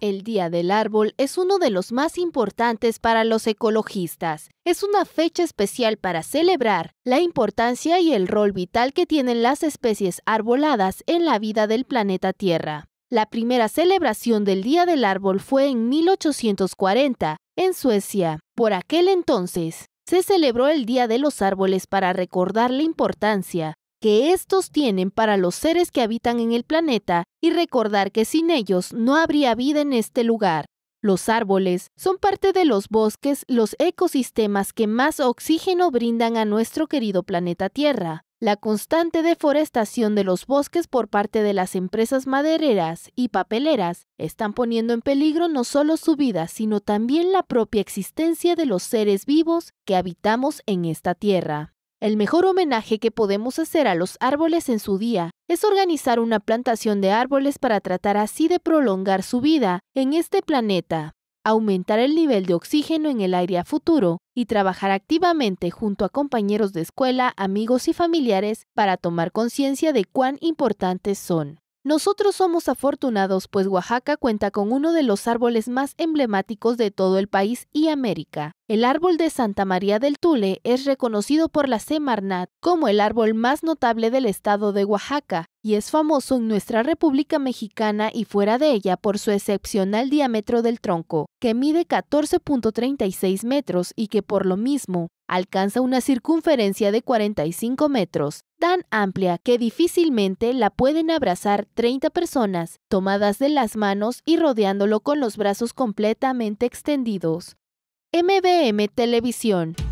El Día del Árbol es uno de los más importantes para los ecologistas. Es una fecha especial para celebrar la importancia y el rol vital que tienen las especies arboladas en la vida del planeta Tierra. La primera celebración del Día del Árbol fue en 1840, en Suecia. Por aquel entonces, se celebró el Día de los Árboles para recordar la importancia que estos tienen para los seres que habitan en el planeta y recordar que sin ellos no habría vida en este lugar. Los árboles son parte de los bosques, los ecosistemas que más oxígeno brindan a nuestro querido planeta Tierra. La constante deforestación de los bosques por parte de las empresas madereras y papeleras están poniendo en peligro no solo su vida, sino también la propia existencia de los seres vivos que habitamos en esta tierra. El mejor homenaje que podemos hacer a los árboles en su día es organizar una plantación de árboles para tratar así de prolongar su vida en este planeta, aumentar el nivel de oxígeno en el aire a futuro y trabajar activamente junto a compañeros de escuela, amigos y familiares para tomar conciencia de cuán importantes son. Nosotros somos afortunados, pues Oaxaca cuenta con uno de los árboles más emblemáticos de todo el país y América. El árbol de Santa María del Tule es reconocido por la Semarnat como el árbol más notable del estado de Oaxaca y es famoso en nuestra República Mexicana y fuera de ella por su excepcional diámetro del tronco, que mide 14.36 metros y que por lo mismo alcanza una circunferencia de 45 metros, tan amplia que difícilmente la pueden abrazar 30 personas, tomadas de las manos y rodeándolo con los brazos completamente extendidos. MBM Televisión